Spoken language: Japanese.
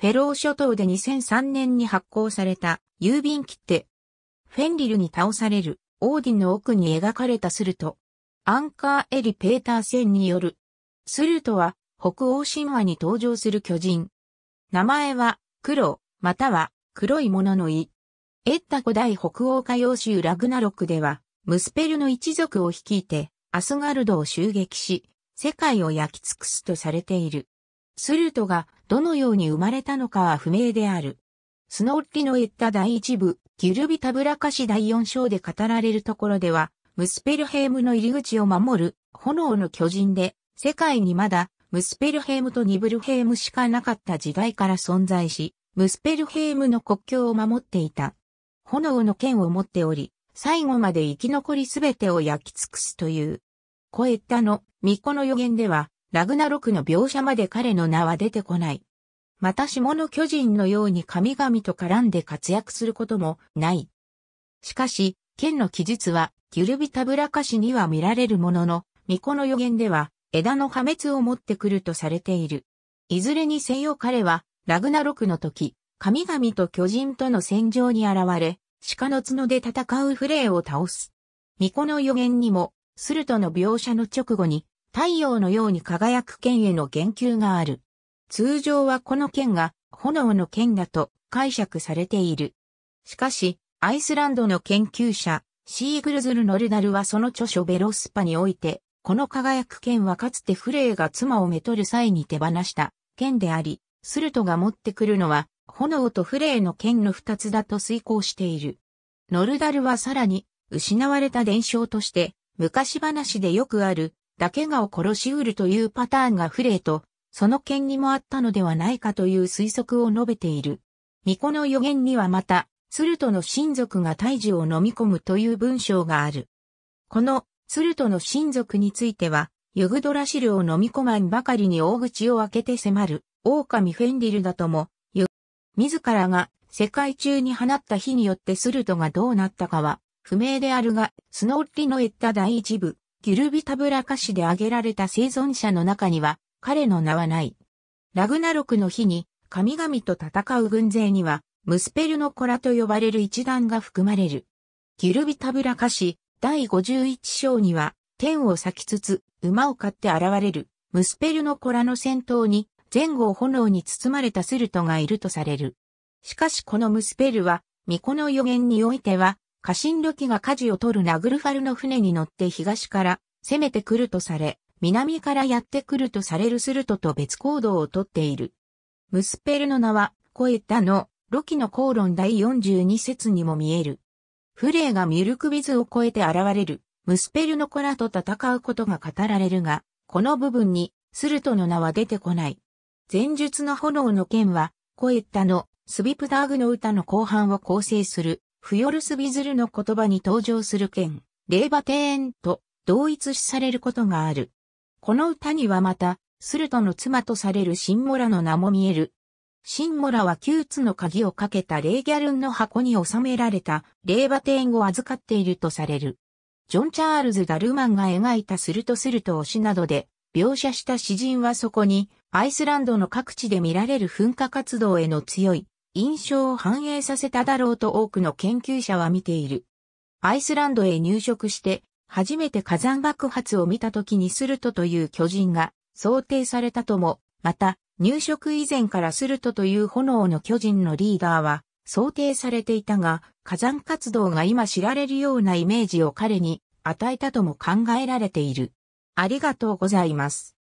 フェロー諸島で2003年に発行された郵便切手。フェンリルに倒されるオーディンの奥に描かれたスルト。アンカー・エリ・ペーターセンによる。スルトは北欧神話に登場する巨人。名前は黒、または黒いものの意。エッタ古代北欧歌謡集ラグナロクでは、ムスペルの一族を率いて、アスガルドを襲撃し、世界を焼き尽くすとされている。スルトがどのように生まれたのかは不明である。スノッリの言った第一部、ギルビタブラカシ第四章で語られるところでは、ムスペルヘームの入り口を守る炎の巨人で、世界にまだムスペルヘームとニブルヘームしかなかった時代から存在し、ムスペルヘームの国境を守っていた。炎の剣を持っており、最後まで生き残りすべてを焼き尽くすという。コエッタの巫女の予言では、ラグナロクの描写まで彼の名は出てこない。また下の巨人のように神々と絡んで活躍することもない。しかし、剣の記述は、ギュルビタブラカシには見られるものの、巫女の予言では、枝の破滅を持ってくるとされている。いずれにせよ彼は、ラグナロクの時、神々と巨人との戦場に現れ、鹿の角で戦うフレイを倒す。巫女の予言にも、スルトの描写の直後に、太陽のように輝く剣への言及がある。通常はこの剣が炎の剣だと解釈されている。しかし、アイスランドの研究者、シーグルズル・ノルダルはその著書ベロスパにおいて、この輝く剣はかつてフレーが妻をめとる際に手放した剣であり、スルトが持ってくるのは炎とフレーの剣の二つだと遂行している。ノルダルはさらに、失われた伝承として、昔話でよくあるだけがを殺し得るというパターンがフレーと、その件にもあったのではないかという推測を述べている。巫女の予言にはまた、スルトの親族が胎児を飲み込むという文章がある。この、スルトの親族については、ユグドラシルを飲み込まんばかりに大口を開けて迫る、狼フェンリルだとも、自らが世界中に放った火によってスルトがどうなったかは不明であるが、スノーリの言った第一部、ギルビタブラ歌詞で挙げられた生存者の中には、彼の名はない。ラグナロクの日に、神々と戦う軍勢には、ムスペルのコラと呼ばれる一団が含まれる。ギルビタブラ歌詞第51章には、天を裂きつつ、馬を飼って現れる、ムスペルのコラの戦闘に、前後炎に包まれたスルトがいるとされる。しかしこのムスペルは、巫女の予言においては、家臣旅キが舵を取るナグルファルの船に乗って東から攻めてくるとされ、南からやってくるとされるスルトと別行動をとっている。ムスペルの名は、コエタの、ロキの口論第42節にも見える。フレーがミルクビズを越えて現れる、ムスペルの子らと戦うことが語られるが、この部分に、スルトの名は出てこない。前述の炎の剣は、コエッタのスビプダーグの歌の後半を構成するフヨルスビズルの言葉に登場する剣、霊馬庭園と同一視されることがある。この歌にはまた、スルトの妻とされるシンモラの名も見える。シンモラは9つの鍵をかけたレイギャルンの箱に収められた霊馬庭園を預かっているとされる。ジョン・チャールズ・ダルマンが描いたスルトスルト推しなどで描写した詩人はそこにアイスランドの各地で見られる噴火活動への強い印象を反映させただろうと多くの研究者は見ている。アイスランドへ入植して、初めて火山爆発を見た時にスルトという巨人が想定されたとも、また、入植以前からスルトという炎の巨人のリーダーは想定されていたが、火山活動が今知られるようなイメージを彼に与えたとも考えられている。ありがとうございます。